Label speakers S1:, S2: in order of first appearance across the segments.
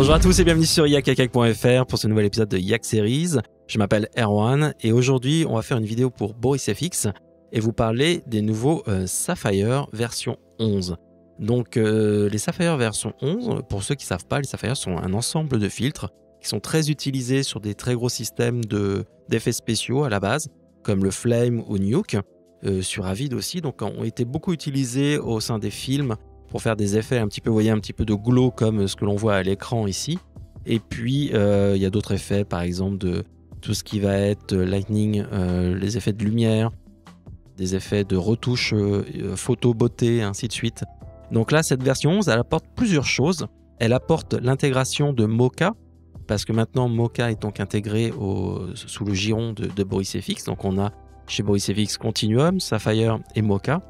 S1: Bonjour à tous et bienvenue sur yakakak.fr pour ce nouvel épisode de Yak Series. Je m'appelle Erwan et aujourd'hui on va faire une vidéo pour Boris FX et vous parler des nouveaux euh, Sapphire version 11. Donc euh, les Sapphire version 11, pour ceux qui ne savent pas, les Sapphire sont un ensemble de filtres qui sont très utilisés sur des très gros systèmes d'effets spéciaux à la base, comme le Flame ou Nuke, euh, sur Avid aussi, donc ont été beaucoup utilisés au sein des films pour faire des effets un petit peu, voyez, un petit peu de glow comme ce que l'on voit à l'écran ici. Et puis, euh, il y a d'autres effets, par exemple, de tout ce qui va être lightning, euh, les effets de lumière, des effets de retouche, euh, photo, beauté, ainsi de suite. Donc là, cette version 11, elle apporte plusieurs choses. Elle apporte l'intégration de Mocha, parce que maintenant, Mocha est donc intégré au, sous le giron de, de Boris FX. Donc on a chez Boris FX Continuum, Sapphire et Mocha.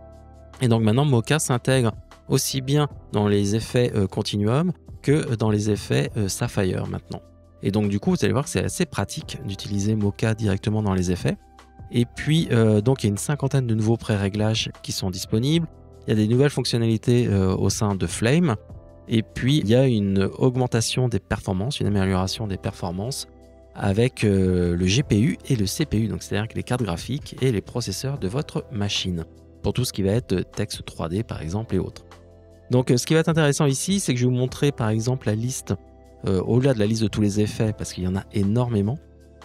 S1: Et donc maintenant, Mocha s'intègre aussi bien dans les effets euh, continuum que dans les effets euh, sapphire maintenant. Et donc du coup, vous allez voir que c'est assez pratique d'utiliser Mocha directement dans les effets. Et puis, euh, donc, il y a une cinquantaine de nouveaux préréglages réglages qui sont disponibles. Il y a des nouvelles fonctionnalités au sein de Flame. Et puis, il y a une augmentation des performances, une amélioration des performances avec le GPU et le CPU, donc c'est-à-dire les cartes graphiques et les processeurs de votre machine, pour tout ce qui va être texte 3D par exemple et autres. Donc euh, ce qui va être intéressant ici, c'est que je vais vous montrer par exemple la liste, euh, au-delà de la liste de tous les effets, parce qu'il y en a énormément.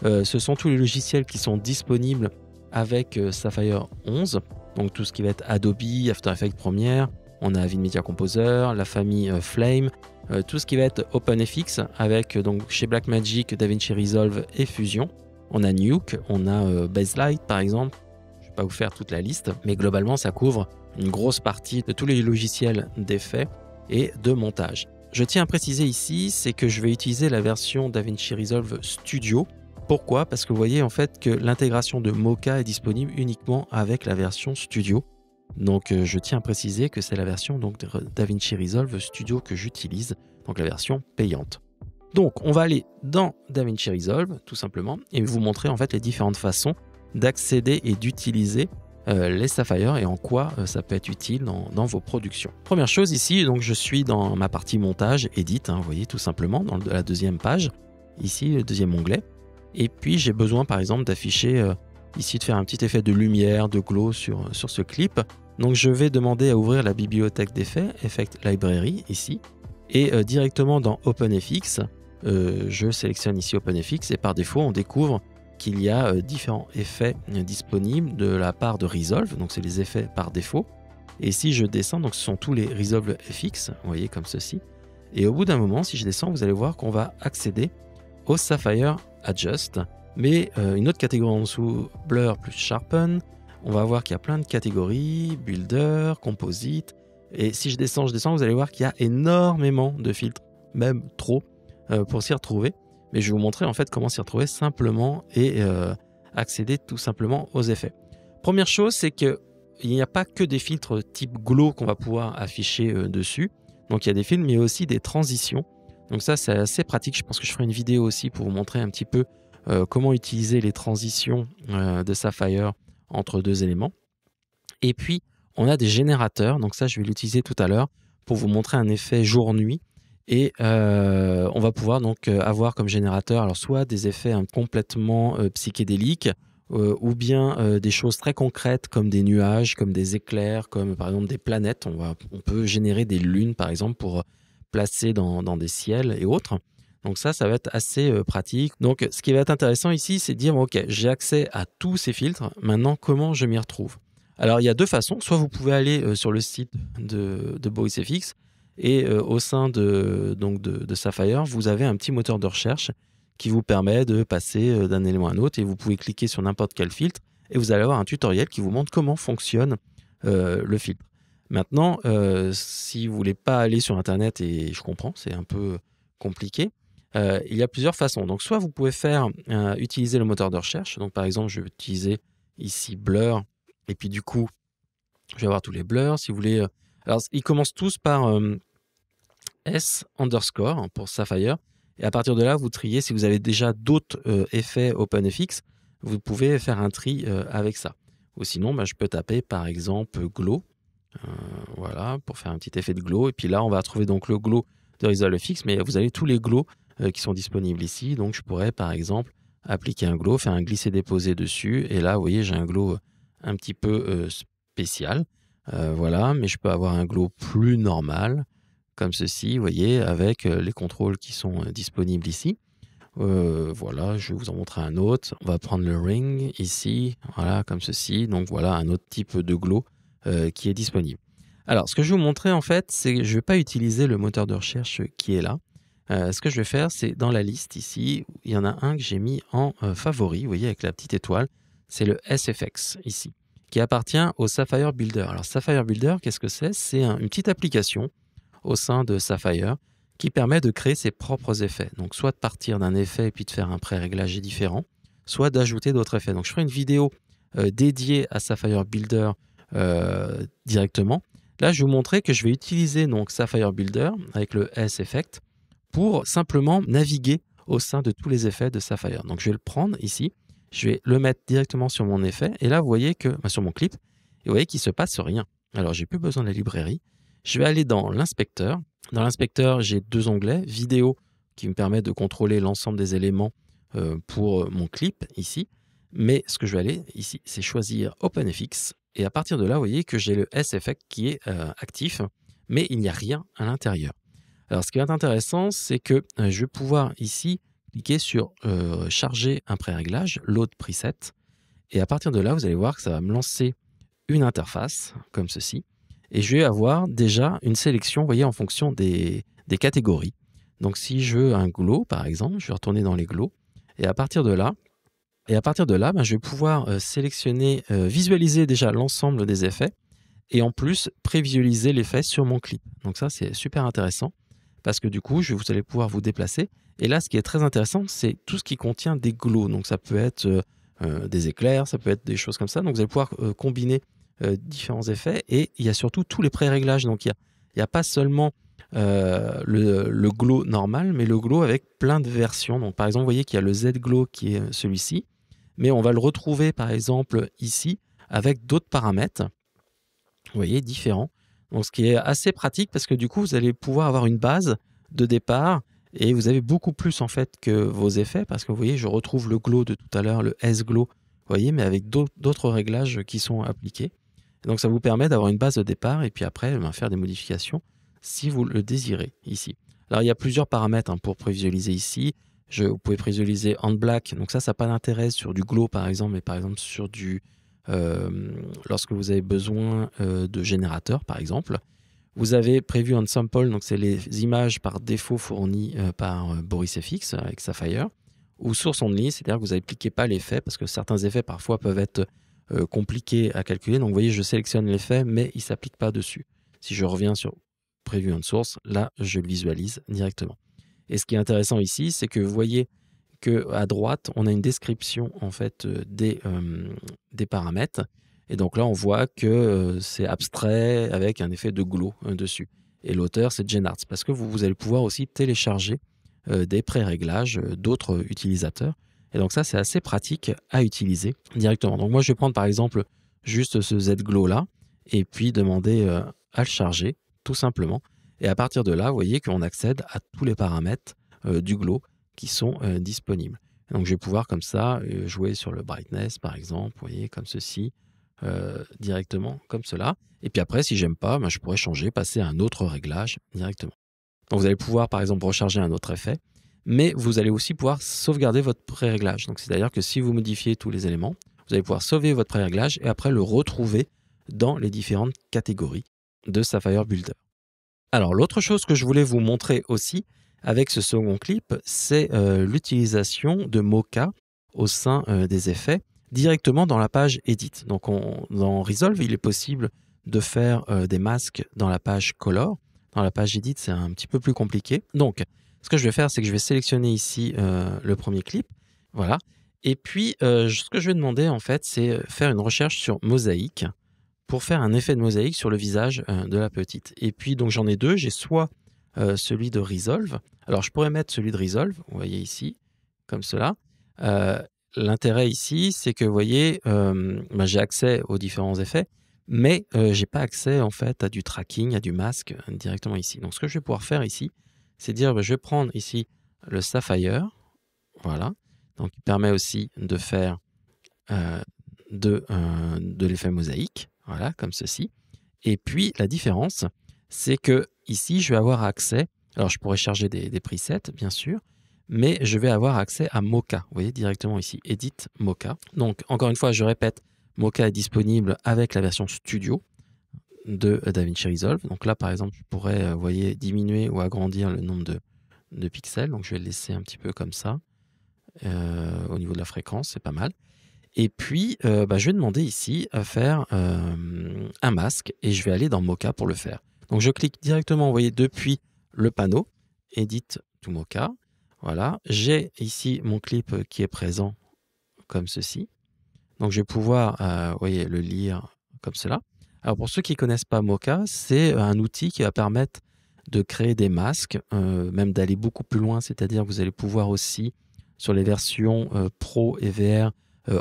S1: Euh, ce sont tous les logiciels qui sont disponibles avec Sapphire 11, donc tout ce qui va être Adobe, After Effects Premiere, on a Avid Composer, la famille Flame, tout ce qui va être OpenFX avec donc chez Blackmagic, DaVinci Resolve et Fusion. On a Nuke, on a Baselight par exemple. Je ne vais pas vous faire toute la liste, mais globalement ça couvre une grosse partie de tous les logiciels d'effets et de montage. Je tiens à préciser ici, c'est que je vais utiliser la version DaVinci Resolve Studio. Pourquoi Parce que vous voyez en fait que l'intégration de Mocha est disponible uniquement avec la version Studio. Donc euh, je tiens à préciser que c'est la version donc, DaVinci Resolve Studio que j'utilise, donc la version payante. Donc on va aller dans DaVinci Resolve tout simplement et vous montrer en fait les différentes façons d'accéder et d'utiliser euh, les Sapphire et en quoi euh, ça peut être utile dans, vos productions. Première chose ici, donc je suis dans ma partie montage, edit, hein, vous voyez tout simplement, dans la deuxième page, ici le deuxième onglet. Et puis j'ai besoin par exemple d'afficher euh, ici, de faire un petit effet de lumière, de glow sur, sur ce clip. Donc je vais demander à ouvrir la bibliothèque d'effets, Effect Library ici, et directement dans OpenFX, je sélectionne ici OpenFX et par défaut on découvre qu'il y a euh, différents effets euh, disponibles de la part de Resolve, donc c'est les effets par défaut. Et si je descends, donc ce sont tous les Resolve FX, vous voyez comme ceci. Et au bout d'un moment, si je descends, vous allez voir qu'on va accéder au Sapphire Adjust, mais euh, une autre catégorie en dessous, Blur plus Sharpen. On va voir qu'il y a plein de catégories, Builder, Composite. Et si je descends, je descends, vous allez voir qu'il y a énormément de filtres, même trop, pour s'y retrouver. Et je vais vous montrer en fait comment s'y retrouver simplement et euh, accéder tout simplement aux effets. Première chose, c'est qu'il n'y a pas que des filtres type glow qu'on va pouvoir afficher euh, dessus. Donc il y a des films, mais aussi des transitions. Donc ça, c'est assez pratique. Je pense que je ferai une vidéo aussi pour vous montrer un petit peu euh, comment utiliser les transitions de Sapphire entre deux éléments. Et puis, on a des générateurs. Donc ça, je vais l'utiliser tout à l'heure pour vous montrer un effet jour-nuit et euh, on va pouvoir donc euh, avoir comme générateur alors soit des effets hein, complètement euh, psychédéliques, ou bien des choses très concrètes comme des nuages, comme des éclairs, comme par exemple des planètes. On, va, on peut générer des lunes, par exemple, pour placer dans, des ciels et autres. Donc ça, ça va être assez pratique. Donc ce qui va être intéressant ici, c'est dire, OK, j'ai accès à tous ces filtres, maintenant comment je m'y retrouve Alors il y a deux façons. Soit vous pouvez aller sur le site de, de FX et euh, au sein de, donc de, Sapphire, vous avez un petit moteur de recherche qui vous permet de passer euh, d'un élément à un autre et vous pouvez cliquer sur n'importe quel filtre et vous allez avoir un tutoriel qui vous montre comment fonctionne euh, le filtre. Maintenant, si vous voulez pas aller sur Internet, et je comprends, c'est un peu compliqué, il y a plusieurs façons. Donc, soit vous pouvez faire utiliser le moteur de recherche. Donc, par exemple, je vais utiliser ici Blur et puis du coup, je vais avoir tous les blurs. Si vous voulez alors, ils commencent tous par euh, S underscore pour Sapphire. Et à partir de là, vous triez. Si vous avez déjà d'autres euh, effets OpenFX, vous pouvez faire un tri euh, avec ça. Ou sinon, bah, je peux taper par exemple glow. voilà, pour faire un petit effet de glow. Et puis là, on va retrouver donc le glow de ResolveFX. Mais vous avez tous les glows qui sont disponibles ici. Donc, je pourrais par exemple appliquer un glow, faire un glisser-déposer dessus. Et là, vous voyez, j'ai un glow un petit peu spécial. Euh, voilà, mais je peux avoir un glow plus normal, comme ceci, vous voyez, avec euh, les contrôles qui sont euh, disponibles ici. voilà, je vais vous en montrer un autre. On va prendre le ring ici, voilà, comme ceci. Donc voilà, un autre type de glow qui est disponible. Alors, ce que je vais vous montrer en fait, c'est que je ne vais pas utiliser le moteur de recherche qui est là. ce que je vais faire, c'est dans la liste ici, il y en a un que j'ai mis en favori, vous voyez, avec la petite étoile. C'est le SFX ici qui appartient au Sapphire Builder. Alors Sapphire Builder, qu'est-ce que c'est C'est une petite application au sein de Sapphire qui permet de créer ses propres effets. Donc soit de partir d'un effet et puis de faire un pré-réglage différent, soit d'ajouter d'autres effets. Donc je ferai une vidéo euh, dédiée à Sapphire Builder euh, directement. Là, je vais vous montrer que je vais utiliser donc Sapphire Builder avec le S-Effect pour simplement naviguer au sein de tous les effets de Sapphire. Donc je vais le prendre ici je vais le mettre directement sur mon effet. Et là, vous voyez que, bah, sur mon clip, et vous voyez qu'il ne se passe rien. Alors, je n'ai plus besoin de la librairie. Je vais aller dans l'inspecteur. Dans l'inspecteur, j'ai deux onglets vidéo qui me permet de contrôler l'ensemble des éléments euh, pour euh, mon clip ici. Mais ce que je vais aller ici, c'est choisir OpenFX. Et à partir de là, vous voyez que j'ai le SFX qui est euh, actif, mais il n'y a rien à l'intérieur. Alors, ce qui est intéressant, c'est que je vais pouvoir ici cliquez sur euh, charger un pré-réglage, load preset. Et à partir de là, vous allez voir que ça va me lancer une interface comme ceci. Et je vais avoir déjà une sélection, vous voyez, en fonction des, catégories. Donc si je veux un glow, par exemple, je vais retourner dans les glows. Et à partir de là, et à partir de là ben, je vais pouvoir euh, sélectionner, euh, visualiser déjà l'ensemble des effets et en plus prévisualiser l'effet sur mon clip. Donc ça, c'est super intéressant parce que du coup, je, vous allez pouvoir vous déplacer et là, ce qui est très intéressant, c'est tout ce qui contient des glows. Donc ça peut être euh, euh, des éclairs, ça peut être des choses comme ça. Donc vous allez pouvoir euh, combiner différents effets. Et il y a surtout tous les pré-réglages. Donc il n'y a, pas seulement le, le, glow normal, mais le glow avec plein de versions. Donc par exemple, vous voyez qu'il y a le Z-glow qui est celui-ci. Mais on va le retrouver par exemple ici avec d'autres paramètres. Vous voyez, différents. Donc ce qui est assez pratique parce que du coup, vous allez pouvoir avoir une base de départ et vous avez beaucoup plus en fait que vos effets parce que vous voyez, je retrouve le glow de tout à l'heure, le S-glow, vous voyez, mais avec d'autres réglages qui sont appliqués. Donc ça vous permet d'avoir une base de départ et puis après ben, faire des modifications si vous le désirez ici. Alors il y a plusieurs paramètres hein, pour prévisualiser ici. Je, vous pouvez prévisualiser en black, donc ça, ça n'a pas d'intérêt sur du glow par exemple, mais par exemple sur du, euh, lorsque vous avez besoin euh, de générateur, par exemple. Vous avez prévu un sample, donc c'est les images par défaut fournies euh, par euh, Boris FX euh, avec Sapphire, ou source only, c'est-à-dire que vous n'appliquez pas l'effet, parce que certains effets parfois peuvent être compliqués à calculer. Donc vous voyez, je sélectionne l'effet, mais il ne s'applique pas dessus. Si je reviens sur Preview on Source, là, je le visualise directement. Et ce qui est intéressant ici, c'est que vous voyez qu'à droite, on a une description en fait des paramètres et donc là, on voit que euh, c'est abstrait avec un effet de glow hein, dessus. Et l'auteur, c'est Arts, parce que vous, allez pouvoir aussi télécharger euh, des pré-réglages euh, d'autres utilisateurs. Et donc ça, c'est assez pratique à utiliser directement. Donc moi, je vais prendre par exemple juste ce Z-Glow là, et puis demander à le charger, tout simplement. Et à partir de là, vous voyez qu'on accède à tous les paramètres du glow qui sont disponibles. Donc je vais pouvoir comme ça jouer sur le brightness, par exemple, vous voyez, comme ceci. Euh, directement comme cela. Et puis après, si j'aime pas, ben, je pourrais changer, passer à un autre réglage directement. Donc vous allez pouvoir par exemple recharger un autre effet, mais vous allez aussi pouvoir sauvegarder votre pré-réglage. Donc cest d'ailleurs que si vous modifiez tous les éléments, vous allez pouvoir sauver votre pré-réglage et après le retrouver dans les différentes catégories de Sapphire Builder. Alors l'autre chose que je voulais vous montrer aussi avec ce second clip, c'est euh, l'utilisation de Mocha au sein euh, des effets directement dans la page Edit. Donc on, dans Resolve, il est possible de faire euh, des masques dans la page Color. Dans la page Edit, c'est un petit peu plus compliqué. Donc, ce que je vais faire, c'est que je vais sélectionner ici euh, le premier clip. Voilà. Et puis, euh, ce que je vais demander, en fait, c'est faire une recherche sur mosaïque pour faire un effet de mosaïque sur le visage de la petite. Et puis, donc, j'en ai deux. J'ai soit celui de Resolve. Alors, je pourrais mettre celui de Resolve, vous voyez ici, comme cela l'intérêt ici, c'est que, vous voyez, bah, j'ai accès aux différents effets, mais je j'ai pas accès en fait à du tracking, à du masque euh, directement ici. Donc ce que je vais pouvoir faire ici, c'est dire, bah, je vais prendre ici le Sapphire, voilà, donc il permet aussi de faire de, l'effet mosaïque, voilà, comme ceci. Et puis la différence, c'est que ici, je vais avoir accès, alors je pourrais charger des presets, bien sûr, mais je vais avoir accès à Mocha. Vous voyez directement ici, Edit Mocha. Donc, encore une fois, je répète, Mocha est disponible avec la version Studio de DaVinci Resolve. Donc là, par exemple, je pourrais, euh, voyez, diminuer ou agrandir le nombre de, pixels. Donc, je vais le laisser un petit peu comme ça. Euh, au niveau de la fréquence, c'est pas mal. Et puis, euh, bah, je vais demander ici à faire un masque et je vais aller dans Mocha pour le faire. Donc, je clique directement, vous voyez, depuis le panneau, Edit to Mocha. Voilà, j'ai ici mon clip euh, qui est présent comme ceci. Donc je vais pouvoir euh, voyez, le lire comme cela. Alors pour ceux qui ne connaissent pas Mocha, c'est euh, un outil qui va permettre de créer des masques, même d'aller beaucoup plus loin, c'est-à-dire que vous allez pouvoir aussi sur les versions Pro et VR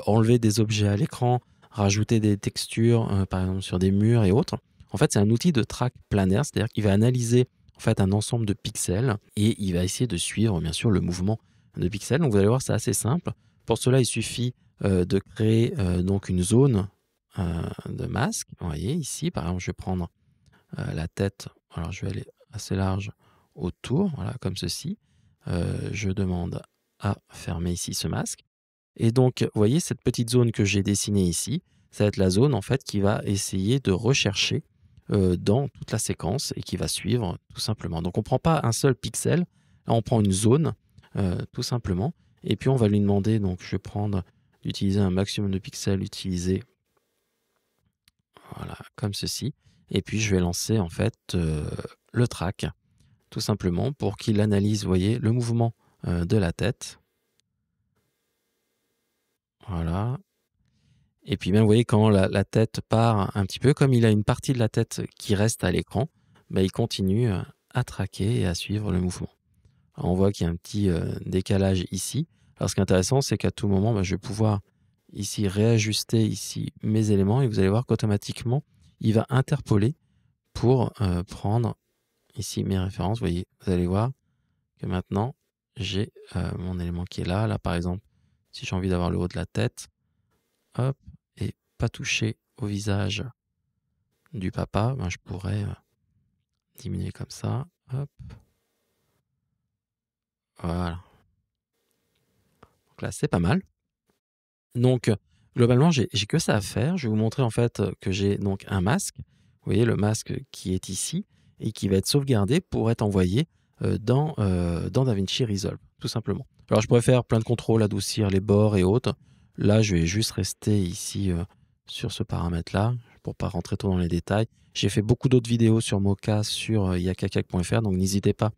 S1: enlever des objets à l'écran, rajouter des textures par exemple sur des murs et autres. En fait, c'est un outil de track planaire, c'est-à-dire qu'il va analyser en fait un ensemble de pixels et il va essayer de suivre bien sûr le mouvement de pixels. Donc vous allez voir, c'est assez simple. Pour cela, il suffit euh, de créer euh, donc une zone euh, de masque. Vous voyez ici, par exemple, je vais prendre la tête. Alors je vais aller assez large autour, voilà, comme ceci. je demande à fermer ici ce masque. Et donc, vous voyez, cette petite zone que j'ai dessinée ici, ça va être la zone en fait qui va essayer de rechercher euh, dans toute la séquence et qui va suivre tout simplement. Donc on ne prend pas un seul pixel, on prend une zone euh, tout simplement. Et puis on va lui demander, donc je vais prendre d'utiliser un maximum de pixels utilisés, voilà, comme ceci. Et puis je vais lancer en fait euh, le track, tout simplement pour qu'il analyse, voyez, le mouvement de la tête. Voilà, et puis, même, ben, vous voyez, quand la, tête part un petit peu, comme il a une partie de la tête qui reste à l'écran, ben, il continue euh, à traquer et à suivre le mouvement. Alors, on voit qu'il y a un petit euh, décalage ici. Alors, ce qui est intéressant, c'est qu'à tout moment, ben, je vais pouvoir ici réajuster ici mes éléments et vous allez voir qu'automatiquement, il va interpoler pour euh, prendre ici mes références. Vous voyez, vous allez voir que maintenant, j'ai mon élément qui est là. Là, par exemple, si j'ai envie d'avoir le haut de la tête, hop, et pas toucher au visage du papa, ben, je pourrais euh, diminuer comme ça. Hop. Voilà. Donc là, c'est pas mal. Donc, globalement, j'ai que ça à faire. Je vais vous montrer en fait euh, que j'ai donc un masque. Vous voyez le masque qui est ici et qui va être sauvegardé pour être envoyé euh, dans, dans DaVinci Resolve, tout simplement. Alors, je pourrais faire plein de contrôles, adoucir les bords et autres. Là, je vais juste rester ici euh, sur ce paramètre-là pour pas rentrer trop dans les détails. J'ai fait beaucoup d'autres vidéos sur Mocha sur euh, yakakak.fr, donc n'hésitez pas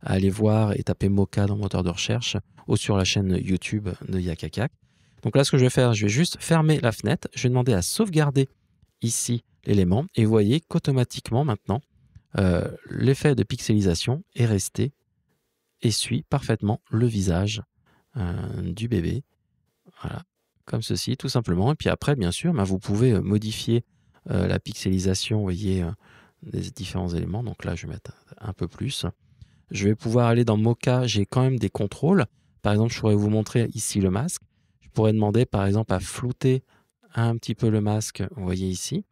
S1: à aller voir et taper Mocha dans le moteur de recherche ou sur la chaîne YouTube de Yakakak. Donc là, ce que je vais faire, je vais juste fermer la fenêtre. Je vais demander à sauvegarder ici l'élément et vous voyez qu'automatiquement maintenant, euh, l'effet de pixelisation est resté et suit parfaitement le visage du bébé. Voilà comme ceci, tout simplement. Et puis après, bien sûr, ben, vous pouvez euh, modifier euh, la pixelisation, voyez, euh, des différents éléments. Donc là, je vais mettre un peu plus. Je vais pouvoir aller dans Mocha, j'ai quand même des contrôles. Par exemple, je pourrais vous montrer ici le masque. Je pourrais demander, par exemple, à flouter un petit peu le masque, vous voyez ici.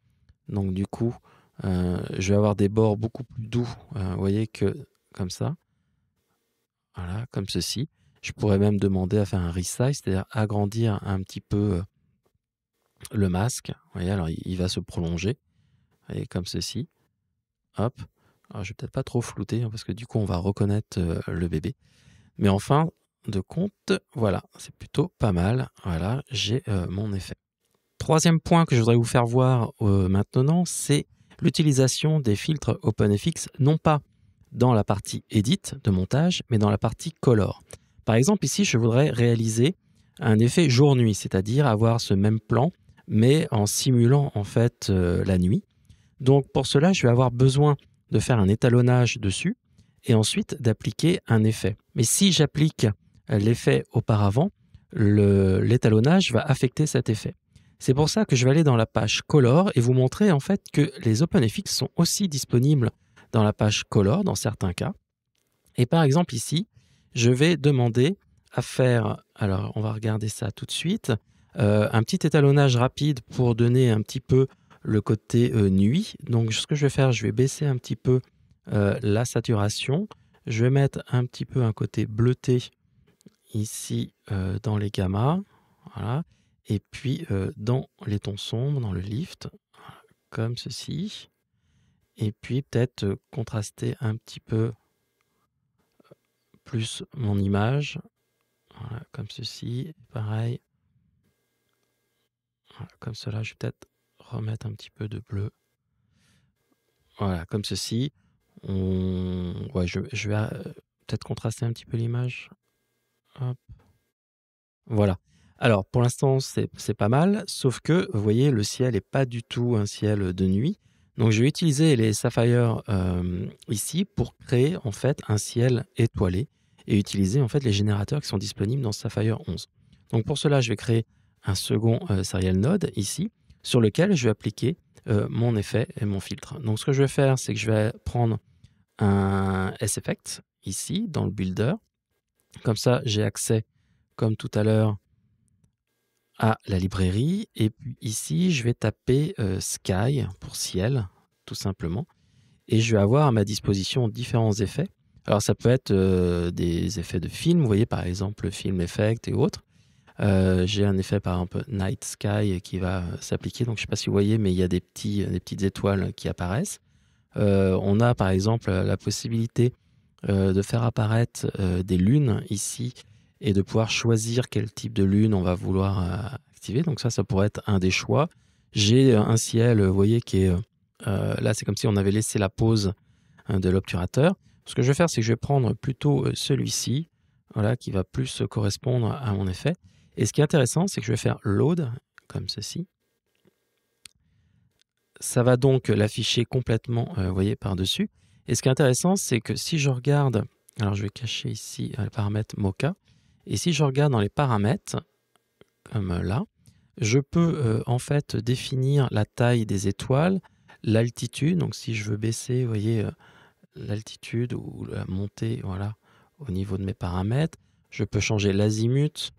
S1: Donc du coup, je vais avoir des bords beaucoup plus doux, vous voyez, que comme ça. Voilà, comme ceci. Je pourrais même demander à faire un resize, c'est-à-dire agrandir un petit peu euh, le masque. Vous voyez, alors il va se prolonger, vous comme ceci. Hop. Alors, je vais peut-être pas trop flouter hein, parce que du coup on va reconnaître euh, le bébé. Mais en fin de compte, voilà, c'est plutôt pas mal. Voilà, j'ai euh, mon effet. Troisième point que je voudrais vous faire voir maintenant, c'est l'utilisation des filtres OpenFX, non pas dans la partie Edit de montage, mais dans la partie Color. Par exemple, ici, je voudrais réaliser un effet jour-nuit, c'est-à-dire avoir ce même plan, mais en simulant en fait euh, la nuit. Donc pour cela, je vais avoir besoin de faire un étalonnage dessus et ensuite d'appliquer un effet. Mais si j'applique l'effet auparavant, l'étalonnage va affecter cet effet. C'est pour ça que je vais aller dans la page Color et vous montrer en fait que les OpenFX sont aussi disponibles dans la page Color dans certains cas. Et par exemple ici, je vais demander à faire, alors on va regarder ça tout de suite, euh, un petit étalonnage rapide pour donner un petit peu le côté euh, nuit. Donc ce que je vais faire, je vais baisser un petit peu euh, la saturation. Je vais mettre un petit peu un côté bleuté ici dans les gammas. Voilà. Et puis dans les tons sombres, dans le lift, comme ceci. Et puis peut-être contraster un petit peu plus mon image, comme ceci, pareil, comme cela, je vais peut-être remettre un petit peu de bleu, voilà, comme ceci, on... ouais, je, vais euh, peut-être contraster un petit peu l'image, voilà. Alors, pour l'instant, c'est pas mal, sauf que, vous voyez, le ciel est pas du tout un ciel de nuit. Donc, je vais utiliser les Sapphire euh, ici pour créer, en fait, un ciel étoilé et utiliser en fait les générateurs qui sont disponibles dans Sapphire 11. Donc pour cela, je vais créer un second euh, serial node ici sur lequel je vais appliquer euh, mon effet et mon filtre. Donc ce que je vais faire, c'est que je vais prendre un S-Effect ici dans le builder. Comme ça, j'ai accès, comme tout à l'heure, à la librairie. Et puis ici, je vais taper euh, sky pour ciel, tout simplement. Et je vais avoir à ma disposition différents effets alors ça peut être euh, des effets de film, vous voyez par exemple le film Effect et autres. Euh, j'ai un effet par exemple Night Sky qui va euh, s'appliquer, donc je ne sais pas si vous voyez, mais il y a des, petits, des petites étoiles qui apparaissent. on a par exemple la possibilité de faire apparaître des lunes ici et de pouvoir choisir quel type de lune on va vouloir activer. Donc ça, ça pourrait être un des choix. J'ai un ciel, vous voyez, qui est... là, c'est comme si on avait laissé la pause hein, de l'obturateur. Ce que je vais faire, c'est que je vais prendre plutôt euh, celui-ci, voilà, qui va plus correspondre à mon effet. Et ce qui est intéressant, c'est que je vais faire load, comme ceci. Ça va donc l'afficher complètement, euh, vous voyez, par-dessus. Et ce qui est intéressant, c'est que si je regarde, alors je vais cacher ici euh, le paramètre Mocha, et si je regarde dans les paramètres, comme là, je peux en fait définir la taille des étoiles, l'altitude, donc si je veux baisser, vous voyez, l'altitude ou la montée voilà, au niveau de mes paramètres. Je peux changer l'azimut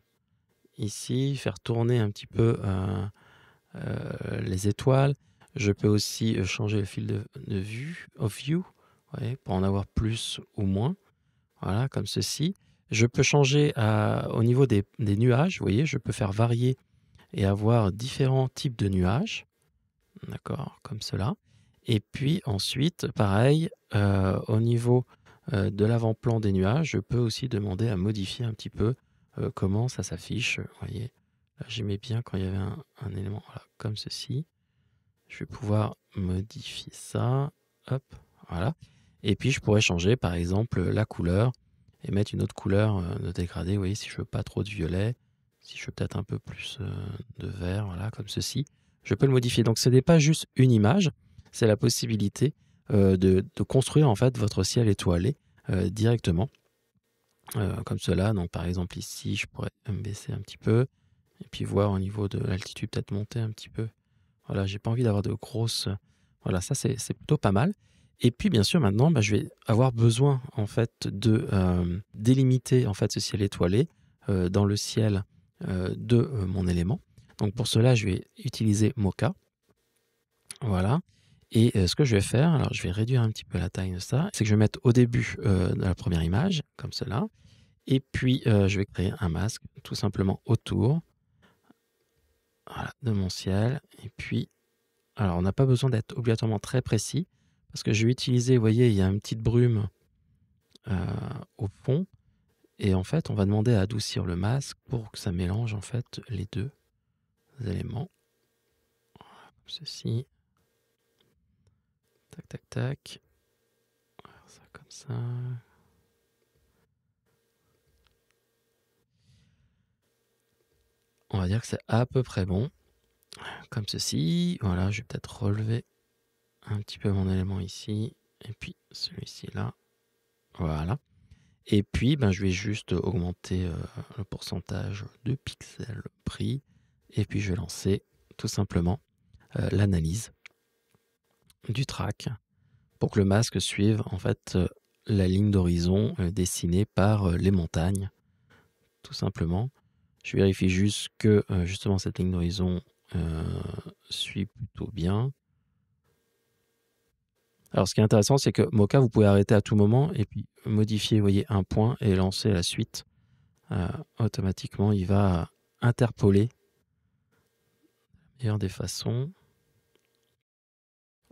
S1: ici, faire tourner un petit peu euh, euh, les étoiles. Je peux aussi euh, changer le fil de, vue, of view, pour en avoir plus ou moins. Voilà, comme ceci. Je peux changer au niveau des, des, nuages, vous voyez, je peux faire varier et avoir différents types de nuages. D'accord, comme cela. Et puis ensuite, pareil, euh, au niveau euh, de l'avant-plan des nuages, je peux aussi demander à modifier un petit peu euh, comment ça s'affiche. voyez, j'aimais bien quand il y avait un, élément comme ceci. Je vais pouvoir modifier ça. Hop, voilà. Et puis je pourrais changer par exemple la couleur et mettre une autre couleur de dégradé. Vous voyez, si je veux pas trop de violet, si je veux peut-être un peu plus de vert, voilà, comme ceci, je peux le modifier. Donc ce n'est pas juste une image, c'est la possibilité euh, de, construire en fait votre ciel étoilé euh, directement. Euh, comme cela, donc par exemple ici, je pourrais me baisser un petit peu et puis voir au niveau de l'altitude peut-être monter un petit peu. Voilà, j'ai pas envie d'avoir de grosses. Voilà, ça c'est plutôt pas mal. Et puis bien sûr maintenant, bah, je vais avoir besoin en fait de délimiter en fait ce ciel étoilé dans le ciel de mon élément. Donc pour cela, je vais utiliser Mocha. Voilà. Et ce que je vais faire, alors je vais réduire un petit peu la taille de ça, c'est que je vais mettre au début de la première image, comme cela. Et puis, je vais créer un masque tout simplement autour de mon ciel. Et puis, alors on n'a pas besoin d'être obligatoirement très précis, parce que je vais utiliser, vous voyez, il y a une petite brume au fond. Et en fait, on va demander à adoucir le masque pour que ça mélange en fait les deux éléments. Voilà, ceci. Tac, tac, tac. On va ça comme ça. On va dire que c'est à peu près bon. Comme ceci. Voilà, je vais peut-être relever un petit peu mon élément ici. Et puis celui-ci là. Voilà. Et puis, ben, je vais juste augmenter euh, le pourcentage de pixels pris. Et puis, je vais lancer tout simplement euh, l'analyse du track pour que le masque suive en fait euh, la ligne d'horizon euh, dessinée par euh, les montagnes, tout simplement. Je vérifie juste que justement cette ligne d'horizon suit plutôt bien. Alors ce qui est intéressant, c'est que Mocha, vous pouvez arrêter à tout moment et puis modifier, voyez, un point et lancer la suite. automatiquement, il va interpoler. Meilleure des façons.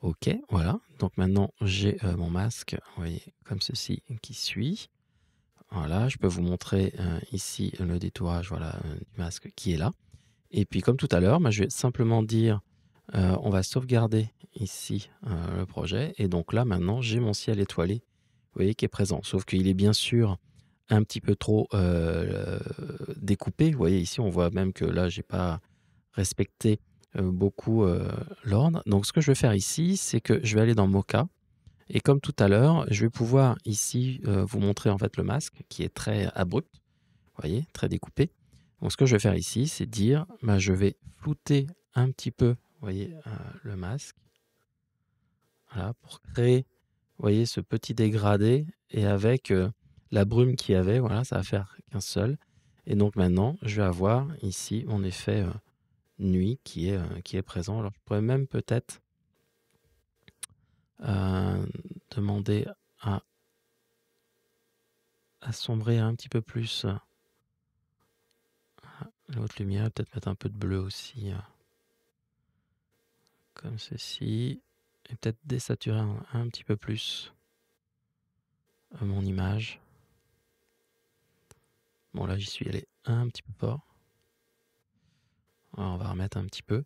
S1: OK, voilà. Donc maintenant, j'ai euh, mon masque, vous voyez, comme ceci, qui suit. Voilà, je peux vous montrer euh, ici le détourage voilà, euh, du masque qui est là. Et puis, comme tout à l'heure, bah, je vais simplement dire, on va sauvegarder ici le projet. Et donc là, maintenant, j'ai mon ciel étoilé, vous voyez, qui est présent. Sauf qu'il est bien sûr un petit peu trop découpé. Vous voyez, ici, on voit même que là, n'ai pas respecté euh, beaucoup euh, l'ordre. Donc ce que je vais faire ici, c'est que je vais aller dans Mocha. Et comme tout à l'heure, je vais pouvoir ici euh, vous montrer en fait le masque qui est très abrupt, vous voyez, très découpé. Donc ce que je vais faire ici, c'est dire, bah, je vais flouter un petit peu, vous voyez, le masque. Voilà, pour créer, vous voyez, ce petit dégradé et avec la brume qu'il y avait, voilà, ça va faire qu'un seul. Et donc maintenant, je vais avoir ici mon effet nuit qui est, euh, qui est présent. Alors je pourrais même peut-être euh, demander à, assombrir sombrer un petit peu plus euh, l'autre lumière, peut-être mettre un peu de bleu aussi, comme ceci, et peut-être désaturer un, un, petit peu plus mon image. Bon là j'y suis allé un petit peu fort. Ah, on va remettre un petit peu.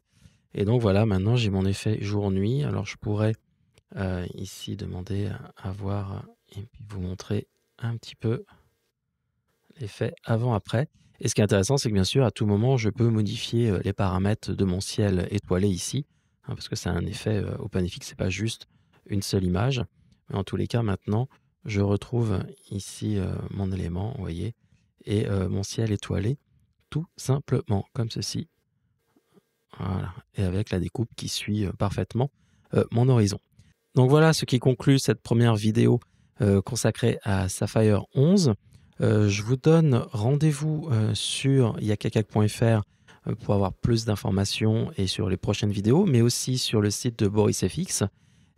S1: Et donc voilà, maintenant j'ai mon effet jour-nuit. Alors je pourrais euh, ici demander à voir et puis vous montrer un petit peu l'effet avant-après. Et ce qui est intéressant, c'est que bien sûr, à tout moment, je peux modifier euh, les paramètres de mon ciel étoilé ici, hein, parce que c'est un effet euh, OpenFX, n'est pas juste une seule image. Mais en tous les cas, maintenant, je retrouve ici euh, mon élément, vous voyez, et mon ciel étoilé, tout simplement, comme ceci. Voilà. Et avec la découpe qui suit euh, parfaitement euh, mon horizon. Donc voilà ce qui conclut cette première vidéo euh, consacrée à Sapphire 11. je vous donne rendez-vous sur yakakak.fr pour avoir plus d'informations et sur les prochaines vidéos, mais aussi sur le site de Boris FX.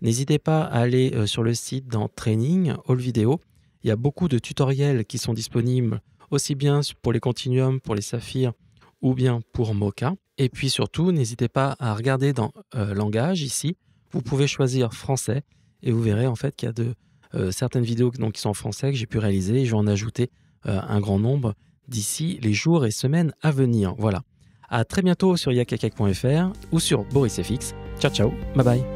S1: N'hésitez pas à aller sur le site dans Training, All Video. Il y a beaucoup de tutoriels qui sont disponibles aussi bien pour les Continuum, pour les Saphirs ou bien pour Mocha. Et puis surtout, n'hésitez pas à regarder dans euh, langage ici. Vous pouvez choisir français et vous verrez en fait qu'il y a de, euh, certaines vidéos donc, qui sont en français que j'ai pu réaliser. Et je vais en ajouter euh, un grand nombre d'ici les jours et semaines à venir. Voilà. À très bientôt sur yakakak.fr ou sur BorisFX. Ciao, ciao. Bye bye.